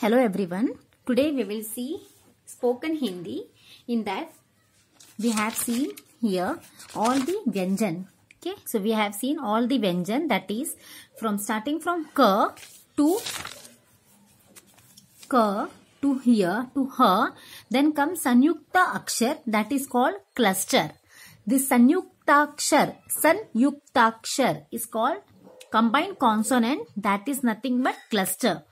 Hello everyone. Today we will see spoken Hindi. In that we have seen here all the vyanjan. Okay. So we have seen all the vyanjan that is from starting from ka to ka to here to her. Then comes sanyukta akshar that is called cluster. This sanyukta akshar, sanyukta akshar is called combined consonant that is nothing but cluster.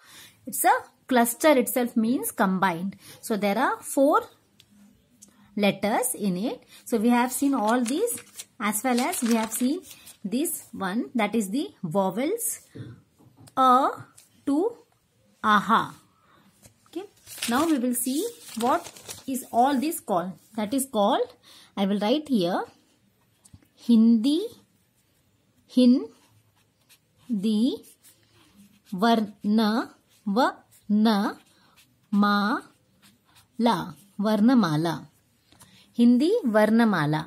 It's a cluster itself means combined. So there are four letters in it. So we have seen all these as well as we have seen this one that is the vowels a to aha. Okay. Now we will see what is all this called. That is called, I will write here Hindi, Hin, the, Varna, Va, न மா லா வர்ணமாலா Hindi வர்ணமாலா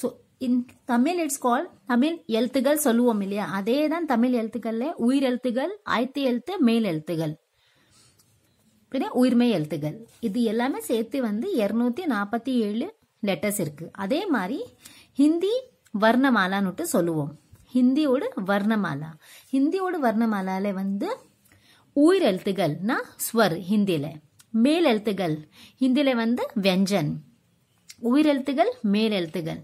so in Tamil it's call Tamil எழுத்துகள் சொல்லுவோம் இல்லையா அதே தான் தமிழ் எழுத்துக்கள்ல உயிர் எழுத்துகள் ஆயத்து எழுத்து மேல் எழுத்துகள் பின்ன உயிர்மை எழுத்துகள் இது எல்லாமே சேர்த்து வந்து இரநூத்தி நாற்பத்தி ஏழு லெட்டர்ஸ் இருக்கு அதே மாதிரி ஹிந்தி வர்ணமாலான்னுட்டு சொல்லுவோம் ஹிந்தியோட வர்ணமாலா ஹிந்தியோட வர்ணமாலால வந்து உயிரெழுத்துகள்னா ஸ்வர் ஹிந்தியில் மேல் எழுத்துகள் ஹிந்தியில் வந்து வெஞ்சன் உயிரெழுத்துகள் மேல் எழுத்துகள்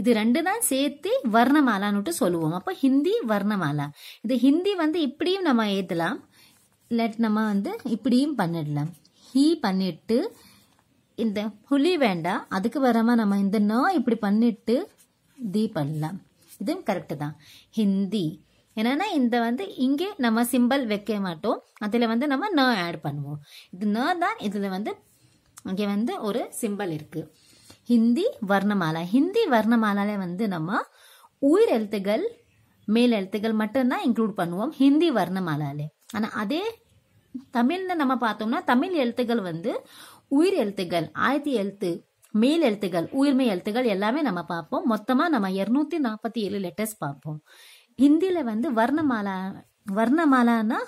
இது ரெண்டு தான் சேர்த்து வர்ணமாலான்னுட்டு சொல்லுவோம் அப்போ ஹிந்தி வர்ணமாலா இது ஹிந்தி வந்து இப்படியும் நம்ம ஏற்றலாம் இல்லாட்டி நம்ம வந்து இப்படியும் பண்ணிடலாம் ஹீ பண்ணிட்டு இந்த புலி வேண்டாம் அதுக்கு வரமா நம்ம இந்த நோ இப்படி பண்ணிட்டு தீ பண்ணலாம் இதுவும் கரெக்டு தான் ஹிந்தி என்னென்னா இந்த வந்து இங்கே நம்ம சிம்பல் வைக்க மாட்டோம் அதில் வந்து நம்ம ந ஆட் பண்ணுவோம் இது ந தான் இதில் வந்து இங்கே வந்து ஒரு சிம்பல் இருக்குது ஹிந்தி வர்ணமாலா ஹிந்தி வர்ணமாலால வந்து நம்ம உயிர் எழுத்துகள் மேல் எழுத்துகள் மட்டும்தான் இன்க்ளூட் பண்ணுவோம் ஹிந்தி வர்ணமாலாலே ஆனால் அதே தமிழ்னு நம்ம பார்த்தோம்னா தமிழ் எழுத்துக்கள் வந்து உயிர் எழுத்துக்கள் ஆயிரத்தி எழுத்து மேல் எழுத்துக்கள் உயிர்மை எழுத்துக்கள் எல்லாமே நம்ம பார்ப்போம் மொத்தமாக நம்ம இரநூத்தி நாற்பத்தி ஏழு லெட்டர்ஸ் பார்ப்போம் ஹிந்தியில் வந்து வர்ணமாலா வர்ணமாலானா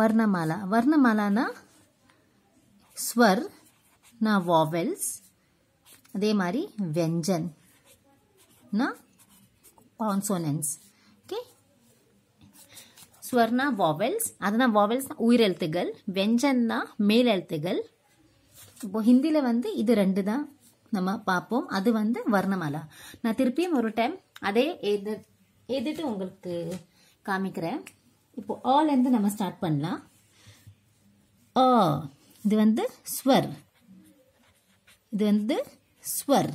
வர்ணமாலா வர்ணமாலானா ஸ்வர் நான் வாவெல்ஸ் அதே மாதிரி வெஞ்சன் நான் கான்சோனன்ஸ் ஓகே ஸ்வர்னா வாவெல்ஸ் அதுனா வாவல்ஸ்னா உயிரெழுத்துகள் வெஞ்சன்னா மேல் எழுத்துகள் இப்போ ஹிந்தியில் வந்து இது ரெண்டு தான் நம்ம பார்ப்போம் அது வந்து வர்ணமாலா நான் திருப்பியும் ஒரு டைம் அதே எது எதுட்டு உங்களுக்கு காமிக்கிறேன் இப்போ ஆலேருந்து நம்ம ஸ்டார்ட் பண்ணலாம் ஆ இது வந்து ஸ்வர் இது வந்து ஸ்வர்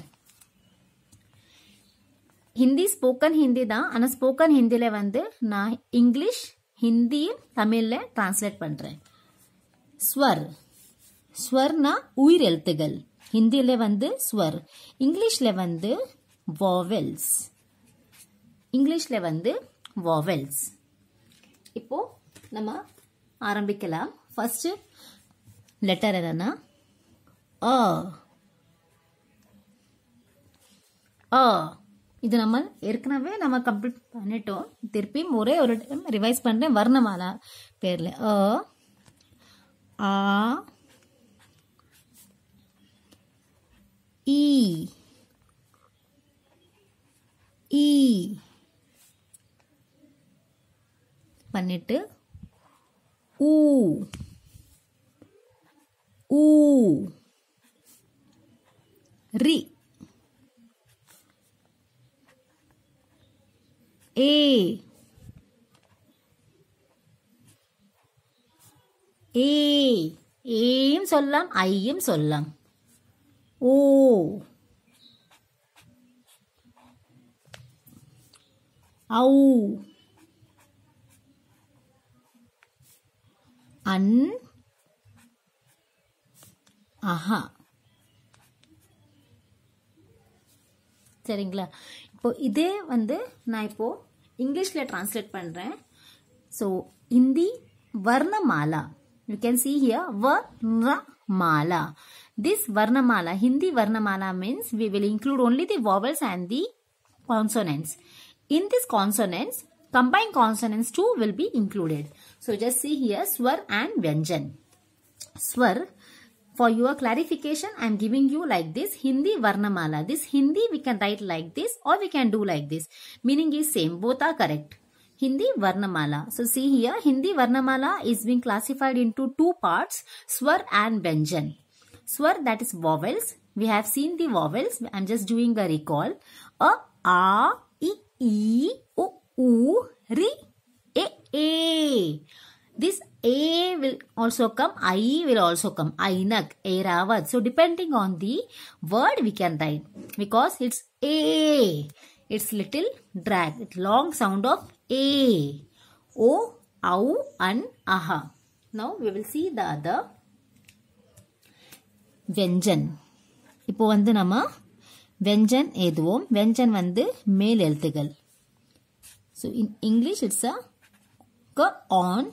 ஹிந்தி ஸ்போக்கன் ஹிந்தி தான் ஆனால் ஸ்போக்கன் ஹிந்தியில் வந்து நான் இங்கிலீஷ் ஹிந்தியும் தமிழில் டிரான்ஸ்லேட் பண்ணுறேன் ஸ்வர் ஸ்வர்னா உயிர் எழுத்துகள் ஹிந்தியில் வந்து ஸ்வர் இங்கிலீஷில் வந்து வாவல்ஸ் இங்கிலீஷில் வந்து வாவல்ஸ் இப்போது நம்ம ஆரம்பிக்கலாம் ஃபஸ்ட்டு லெட்டர் என்னன்னா அ இது நம்ம ஏற்கனவே நம்ம கம்ப்ளீட் பண்ணிட்டோம் திருப்பி ஒரே ஒரு டைம் ரிவைஸ் பண்ணுறேன் வர்ணமாலா பேரில் அ ஆ இ பண்ணிட்டு ஊ ஊ ரி ஏ ஏ ஏயும் சொல்லாம் ஐயும் சொல்லாம் ஓ ஔ அன் அஹா சரிங்களா இப்போ இதே வந்து நான் இப்போ இங்கிலீஷ்ல டிரான்ஸ்லேட் பண்றேன் so Hindi varnamala you can see here varnamala this varnamala Hindi varnamala means we will include only the vowels and the consonants in this consonants combined consonants too will be included. So just see here swar and vyanjan. Swar for your clarification i am giving you like this hindi varnamala this hindi we can write like this or we can do like this meaning is same both are correct hindi varnamala so see here hindi varnamala is being classified into two parts swar and vyanjan swar that is vowels we have seen the vowels i am just doing a recall a a i e U, Ri, A, A. This A will also come, I will also come, Ainak, ravad. So depending on the word we can write because it's A. It's little drag, it's long sound of A. O, Au and Aha. Now we will see the other vyanjan இப்போ வந்து நம்ம வெஞ்சன் எழுதுவோம் வெஞ்சன் வந்து மேல் so in English it's a consonance.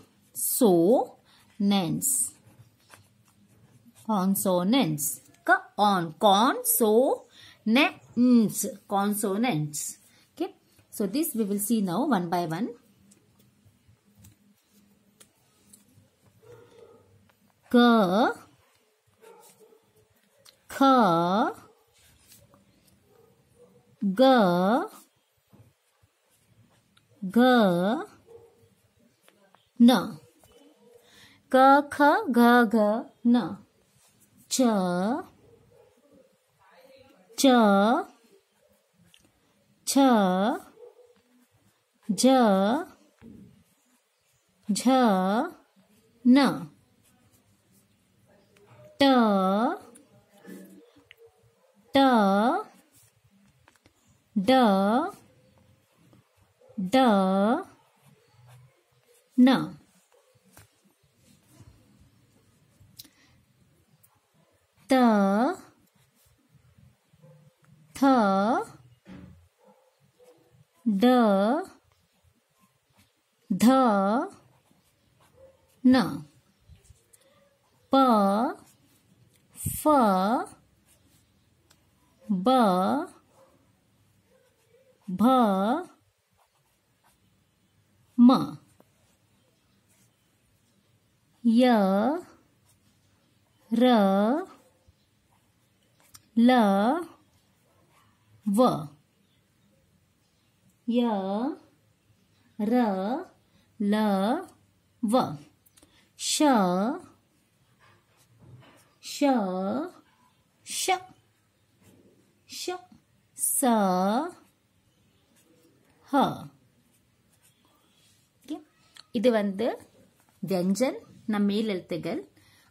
Consonants. On consonants. Consonants. Okay. So this we will see now one by one. K K G ग न क ख ग ग न च च छ ज झ न ट ट ड द न त थ द ध न प फ ब भ म य र ल व य र ल व श श श श स ह இது வந்து நம் மேல் எழுத்துகள்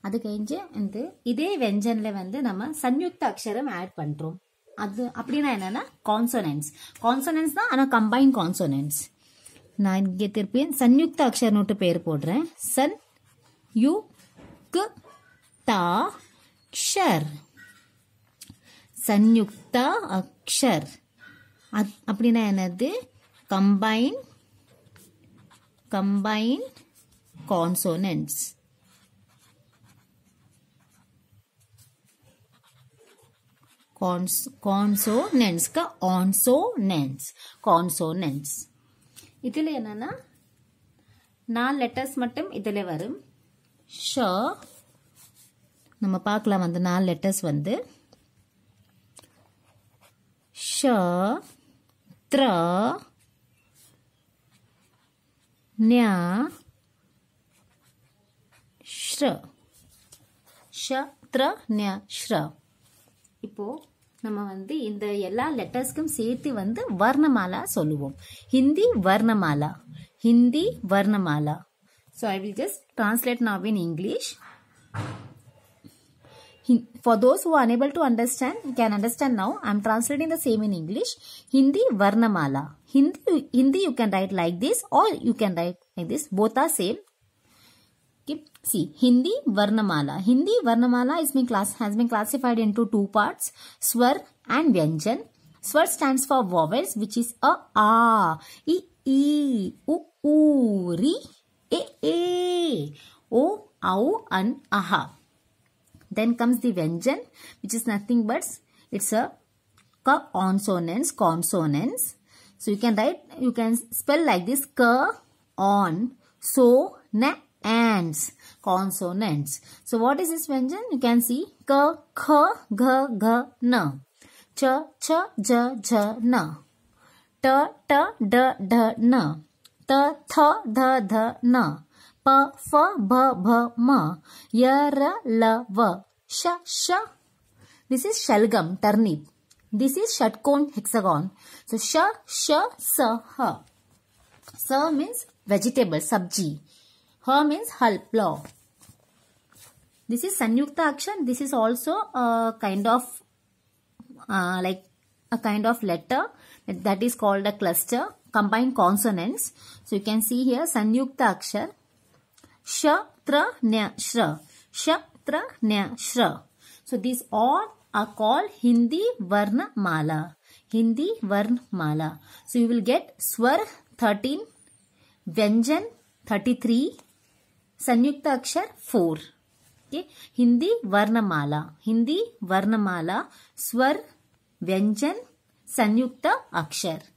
அது கழிஞ்சு வந்து இதே வெஞ்சனில் வந்து நம்ம சன்யுக்த அக்ஷரம் ஆட் பண்ணுறோம் அது அப்படின்னா என்னென்னா கான்சோனன்ஸ் கான்சோனன்ஸ் தான் ஆனால் கம்பைன் கான்சோனன்ஸ் நான் இங்கே திருப்பியும் சன்யுக்த நோட்டு பேர் போடுறேன் சன் யு கு தா க்ஷர் சன்யுக்தா அக்ஷர் அப்படின்னா என்னது கம்பைன் combined consonants. consonants का consonants consonants இதில் என்னன்னா நான் letters மட்டும் இதில் வரும் ஷ நம்ம பார்க்கலாம் வந்து நான் letters வந்து ஷ த்ர ஞா ஷ்ர ஷ்ர இப்போது நம்ம வந்து இந்த எல்லா லெட்டர்ஸ்க்கும் சேர்த்து வந்து வர்ணமாலா சொல்லுவோம் Hindi varnamala Hindi வர்ணமாலா so I will just translate now in English for those who unable to understand can understand now I am translating in English Hindi varnamala Hindi, Hindi you can write like this or you can write like this. Both are same. Okay. See, Hindi Varnamala. Hindi Varnamala is been class, has been classified into two parts, Swar and Vyanjan. Swar stands for vowels which is a A, E, E, U, U, Ri, E, E, O, Au and Aha. Then comes the Vyanjan which is nothing but it's a consonants, consonants. So you can write, you can spell like this, k, on, so, na, ands, consonants. So what is this Vyanjan? You can see k, k, g, g, n, ch, ch, j, j, n, t, t, d, d, n, t, th, th, th, n, p, f, b, b, m, y, r, l, v, sh, sh. This is shalgam, turnip. This is shatkon hexagon. So sha, sha, sa, ha. Sa means vegetable, sabji. Ha means hal, This is sanyukta akshan. This is also a kind of uh, like a kind of letter that is called a cluster. Combined consonants. So you can see here sanyukta akshar. Sha, tra, nya, shra. Sha, tra, nya, shra. So these all are called Hindi Varna Mala. Hindi Varna Mala. So you will get Swar 13, Vyanjan 33, Sanyukta Akshar 4. Okay. Hindi Varnamala. Hindi Varnamala. Swar, Vyanjan, Sanyukta Akshar.